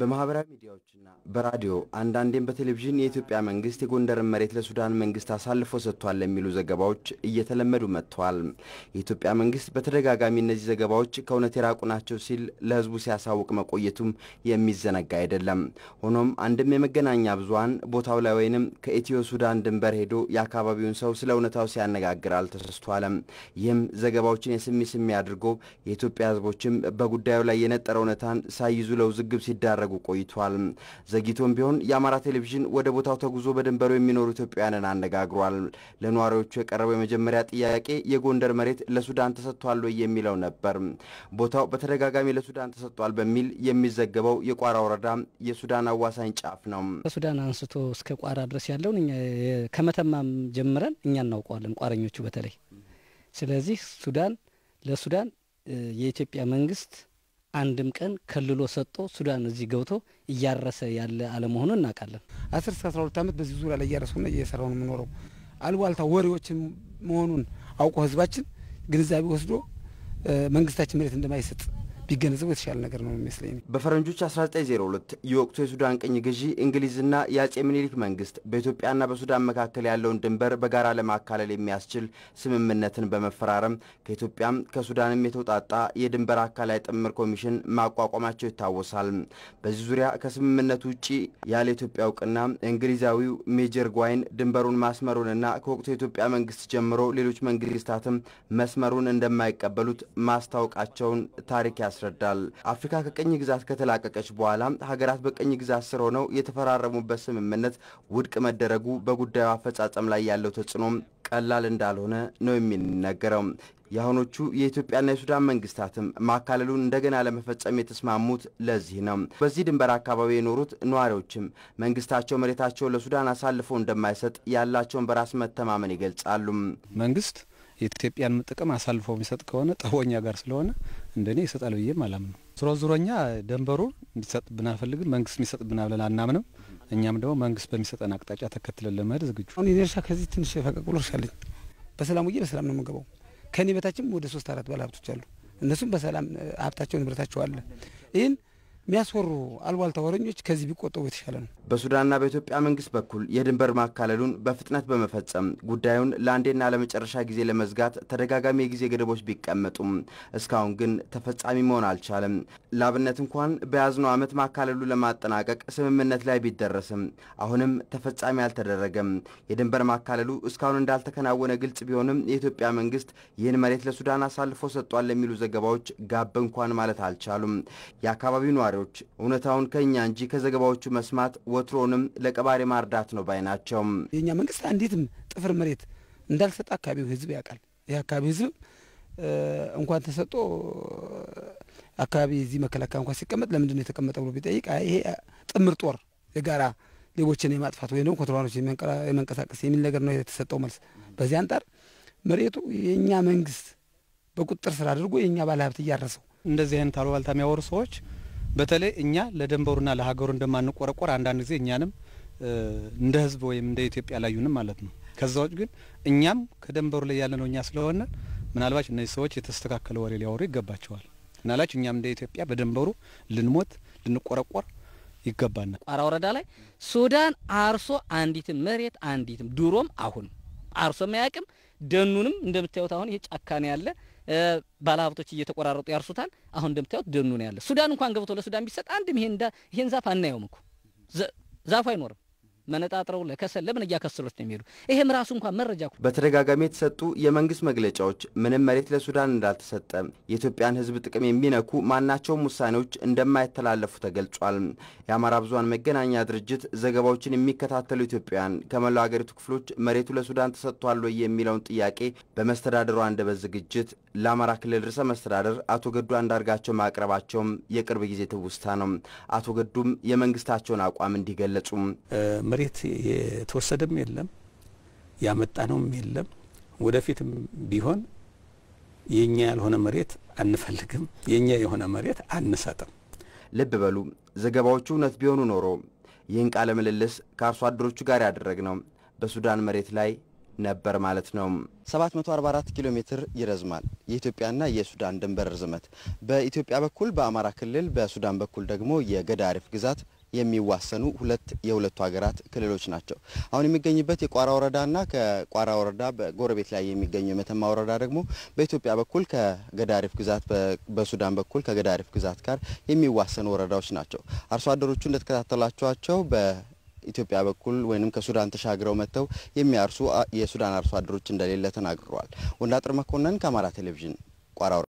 በማህበራዊ ሚዲያዎችና በራዲዮ አንዳንዴም በቴሌቪዥን የኢትዮጵያ መንግስት የጎንደርን መሬት ለሱዳን መንግስት አሳልፎ ሰጥቷል የሚሉ ዘገባዎች እየተለመዱ መጥተዋል። የኢትዮጵያ መንግስት በተደጋጋሚ እነዚህ ዘገባዎች ከእውነት የራቁ ናቸው ሲል ለህዝቡ ሲያሳውቅ መቆየቱም የሚዘነጋ አይደለም። ሆኖም አንድም የመገናኛ ብዙሀን ቦታው ላይ ወይንም ከኢትዮ ሱዳን ድንበር ሄዶ የአካባቢውን ሰው ስለ እውነታው ሲያነጋግር አልተሰስቷለም። ይህም ዘገባዎችን የስሚ ስሚ አድርጎ የኢትዮጵያ ህዝቦችም በጉዳዩ ላይ የነጠረ እውነታን ሳይዙ ለውዝግብ ሲዳረጉ ሲደረጉ ቆይቷል። ዘግይቶም ቢሆን የአማራ ቴሌቪዥን ወደ ቦታው ተጉዞ በድንበሩ የሚኖሩ ኢትዮጵያውያንን አነጋግሯል። ለነዋሪዎቹ የቀረበው የመጀመሪያ ጥያቄ የጎንደር መሬት ለሱዳን ተሰጥቷል ወይ የሚለው ነበር። ቦታው በተደጋጋሚ ለሱዳን ተሰጥቷል በሚል የሚዘገበው የቋራ ወረዳ የሱዳን አዋሳኝ ጫፍ ነው። ከሱዳን አንስቶ እስከ ቋራ ድረስ ያለውን ከመተማም ጀምረን እኛ እናውቀዋለን፣ ቋረኞቹ በተለይ ስለዚህ ሱዳን ለሱዳን የኢትዮጵያ መንግስት አንድም ቀን ከልሎ ሰጥቶ ሱዳን እዚህ ገብቶ እያረሰ ያለ አለመሆኑ እናውቃለን። አስር እስከ አስራ ሁለት ዓመት በዚህ ዙሪያ ላይ እያረሱና እየሰራው ነው የምኖረው። አልዋልታ ወሬዎችን መሆኑን አውቆ ህዝባችን ግንዛቤ ወስዶ መንግስታችን መሬት እንደማይሰጥ ቢገነዘቡ የተሻለ ነገር ነው የሚመስለኝ። በፈረንጆች 1902 የወቅቱ የሱዳን ቅኝ ገዢ እንግሊዝና የአጼ ምኒልክ መንግስት በኢትዮጵያና በሱዳን መካከል ያለውን ድንበር በጋራ ለማካለል የሚያስችል ስምምነትን በመፈራረም ከኢትዮጵያም ከሱዳንም የተውጣጣ የድንበር አካላይ ጥምር ኮሚሽን ማቋቋማቸው ይታወሳል። በዚህ ዙሪያ ከስምምነቱ ውጭ ያለ ኢትዮጵያ እውቅና እንግሊዛዊው ሜጀር ጓይን ድንበሩን ማስመሩንና ከወቅቱ የኢትዮጵያ መንግስት ጀምሮ ሌሎች መንግስታትም መስመሩን እንደማይቀበሉት ማስታወቃቸውን ታሪክ ያስ ያስረዳል። አፍሪካ ከቀኝ ግዛት ከተላቀቀች በኋላ ሀገራት በቀኝ ግዛት ስር ሆነው የተፈራረሙበት ስምምነት ውድቅ መደረጉ በጉዳዩ አፈጻጸም ላይ ያለው ተጽዕኖም ቀላል እንዳልሆነ ነው የሚነገረው። የአሁኖቹ የኢትዮጵያና የሱዳን መንግስታትም ማካለሉን እንደገና ለመፈጸም የተስማሙት ለዚህ ነው። በዚህ ድንበር አካባቢ የኖሩት ነዋሪዎችም መንግስታቸው መሬታቸውን ለሱዳን አሳልፎ እንደማይሰጥ ያላቸውን በራስ መተማመን ይገልጻሉ። መንግስት የኢትዮጵያን ጥቅም አሳልፎ የሚሰጥ ከሆነ ጠቦኛ ጋር ስለሆነ እንደኔ ይሰጣል ብዬም አላምነው። ዞሮ ዞሮኛ ደንበሩ እንዲሰጥብን አልፈልግም። መንግስት የሚሰጥብን ብለን አናምንም። እኛም ደግሞ መንግስት በሚሰጠን አቅጣጫ ተከትለን ለመሄድ ዝግጁ አሁን የኔ እርሻ ከዚህ ትንሽ ፈቀቅ ብሎ እርሻ አለኝ። በሰላም ውዬ በሰላም ነው የምገባው። ከእኔ በታችም ወደ ሶስት አራት ባለ ሀብቶች አሉ። እነሱም በሰላም ሀብታቸው ንብረታቸው አለ። ይህን የሚያስወሩ አልቧልታ ወረኞች ከዚህ ቢቆጠቡ የተሻለ ነው። በሱዳንና በኢትዮጵያ መንግስት በኩል የድንበር ማካለሉን በፍጥነት በመፈጸም ጉዳዩን ለአንዴና ለመጨረሻ ጊዜ ለመዝጋት ተደጋጋሚ የጊዜ ገደቦች ቢቀመጡም እስካሁን ግን ተፈጻሚ መሆን አልቻለም። ለአብነት እንኳን በያዝነው ዓመት ማካለሉ ለማጠናቀቅ ስምምነት ላይ ቢደረስም አሁንም ተፈጻሚ አልተደረገም። የድንበር ማካለሉ እስካሁን እንዳልተከናወነ ግልጽ ቢሆንም የኢትዮጵያ መንግስት ይህን መሬት ለሱዳን አሳልፎ ሰጥቷል የሚሉ ዘገባዎች ጋብ እንኳን ማለት አልቻሉም። የአካባቢው ነዋሪ ነዋሪዎች እውነታውን ከእኛ እንጂ ከዘገባዎቹ መስማት ወትሮንም ለቀባሪ ማርዳት ነው ባይ ናቸው። የእኛ መንግስት አንዲትም ጥፍር መሬት እንዳልሰጠ አካባቢው ህዝብ ያውቃል። ይህ አካባቢ ህዝብ እንኳን ተሰጦ አካባቢ እዚህ መከላከያ እንኳን ሲቀመጥ ለምንድን ነው የተቀመጠ ብሎ ቢጠይቅ ይሄ ጥምር ጦር የጋራ ሌቦችን የማጥፋት ወይ ደግሞ ኮንትሮባንዶች የመንቀሳቀስ የሚል ነገር ነው የተሰጠው መልስ። በዚህ አንጻር መሬቱ የእኛ መንግስት በቁጥጥር ስር አድርጎ የእኛ ባለሀብት እያረሰው እንደዚህ አይነት አሉባልታ የሚያወሩ ሰዎች በተለይ እኛ ለደንበሩና ለሀገሩ እንደማንቆረቆር አንዳንድ ጊዜ እኛንም እንደ ህዝብ ወይም እንደ ኢትዮጵያ ላዩንም ማለት ነው። ከዛ ውጭ ግን እኛም ከደንበሩ ላይ ነው እኛ ስለሆነ ምናልባች እነዚህ ሰዎች የተስተካከለ ወሬ ሊያወሩ ይገባቸዋል። ምናልባች እኛም እንደ ኢትዮጵያ በደንበሩ ልንሞት ልንቆረቆር ይገባናል። ቋራ ወረዳ ላይ ሱዳን አርሶ አንዲትም መሬት አንዲትም ድሮም አሁንም አርሶ አያውቅም። ደኑንም እንደምታዩት አሁን ይሄ ጫካ ነው ያለ ባለሀብቶች እየተቆራረጡ ያርሱታል። አሁን እንደምታዩት ደኑ ነው ያለ። ሱዳን እንኳን ገብቶ ለሱዳን ቢሰጥ አንድም ይሄን ዛፍ አናየውም እኮ ዛፉ አይኖርም። መነጣጥረው ለከሰል ለምን እያከሰሉት ነው የሚሄዱ። ይሄም ራሱ እንኳን መረጃ በተደጋጋሚ የተሰጡ የመንግስት መግለጫዎች ምንም መሬት ለሱዳን እንዳልተሰጠ፣ የኢትዮጵያን ህዝብ ጥቅም የሚነኩ ማናቸውም ውሳኔዎች እንደማይተላለፉ ተገልጿል። የአማራ ብዙን መገናኛ ድርጅት ዘገባዎችን የሚከታተሉ ኢትዮጵያውያን ከመላው ሀገሪቱ ክፍሎች መሬቱ ለሱዳን ተሰጥቷል ወይ የሚለውን ጥያቄ በመስተዳደሩ አንደበት ዝግጅት ለአማራ ክልል ርዕሰ መስተዳደር አቶ ገዱ አንዳርጋቸው ማቅረባቸውም የቅርብ ጊዜ ትውስታ ነው። አቶ ገዱም የመንግስታቸውን አቋም እንዲገለጹም መሬት የተወሰደም የለም ያመጣነውም የለም። ወደፊትም ቢሆን የእኛ ያልሆነ መሬት አንፈልግም፣ የእኛ የሆነ መሬት አንሰጥም። ልብ በሉ ዘገባዎቹ እውነት ቢሆኑ ኖሮ ይህን ቃለ ምልልስ ከአርሶ አደሮቹ ጋር ያደረግነው በሱዳን መሬት ላይ ነበር ማለት ነው። 744 ኪሎ ሜትር ይረዝማል የኢትዮጵያና የሱዳን ድንበር ርዝመት። በኢትዮጵያ በኩል በአማራ ክልል፣ በሱዳን በኩል ደግሞ የገዳ አሪፍ ግዛት የሚዋሰኑ ሁለት የሁለቱ ሀገራት ክልሎች ናቸው። አሁን የሚገኝበት የቋራ ወረዳና ከቋራ ወረዳ በጎረቤት ላይ የሚገኘው የመተማ ወረዳ ደግሞ በኢትዮጵያ በኩል ከገዳሪፍ ግዛት በሱዳን በኩል ከገዳሪፍ ግዛት ጋር የሚዋሰኑ ወረዳዎች ናቸው። አርሶ አደሮቹ እንደተከታተሏቸዋቸው በ ኢትዮጵያ በኩል ወይም ከሱዳን ተሻግረው መጥተው የሚያርሱ የሱዳን አርሶ አደሮች እንደሌለ ተናግረዋል። ወንዳጥር መኮንን ከአማራ ቴሌቪዥን ቋራ